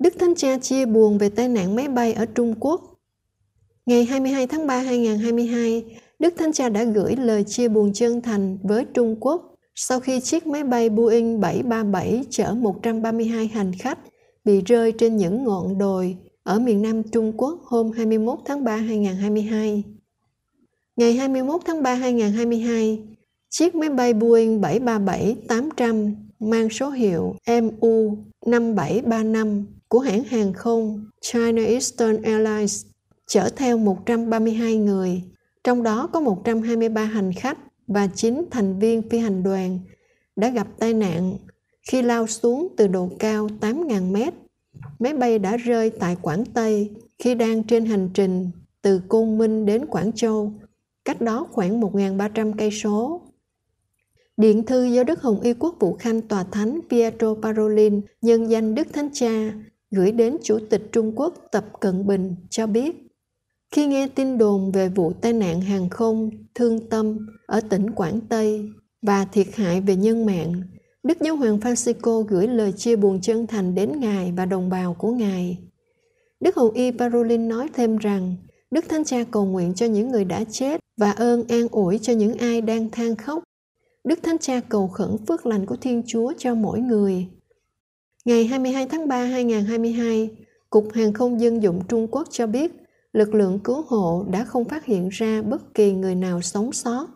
Đức Thánh Cha chia buồn về tai nạn máy bay ở Trung Quốc. Ngày 22 tháng 3 2022, Đức Thánh Cha đã gửi lời chia buồn chân thành với Trung Quốc sau khi chiếc máy bay Boeing 737 chở 132 hành khách bị rơi trên những ngọn đồi ở miền Nam Trung Quốc hôm 21 tháng 3 2022. Ngày 21 tháng 3 2022, chiếc máy bay Boeing 737-800 mang số hiệu MU 5735 của hãng hàng không China Eastern Airlines chở theo 132 người, trong đó có 123 hành khách và 9 thành viên phi hành đoàn đã gặp tai nạn khi lao xuống từ độ cao 8.000 mét. Máy bay đã rơi tại Quảng Tây khi đang trên hành trình từ Côn Minh đến Quảng Châu, cách đó khoảng 1.300 cây số. Điện thư do Đức Hồng Y Quốc Vũ Khanh Tòa Thánh Pietro Parolin, nhân danh Đức Thánh Cha, gửi đến Chủ tịch Trung Quốc Tập Cận Bình cho biết khi nghe tin đồn về vụ tai nạn hàng không thương tâm ở tỉnh Quảng Tây và thiệt hại về nhân mạng, Đức Giáo hoàng Francisco gửi lời chia buồn chân thành đến Ngài và đồng bào của Ngài. Đức Hồng Y Parolin nói thêm rằng, Đức Thánh Cha cầu nguyện cho những người đã chết và ơn an ủi cho những ai đang than khóc. Đức Thánh Cha cầu khẩn phước lành của Thiên Chúa cho mỗi người Ngày 22 tháng 3 năm 2022, Cục Hàng không Dân dụng Trung Quốc cho biết lực lượng cứu hộ đã không phát hiện ra bất kỳ người nào sống sót.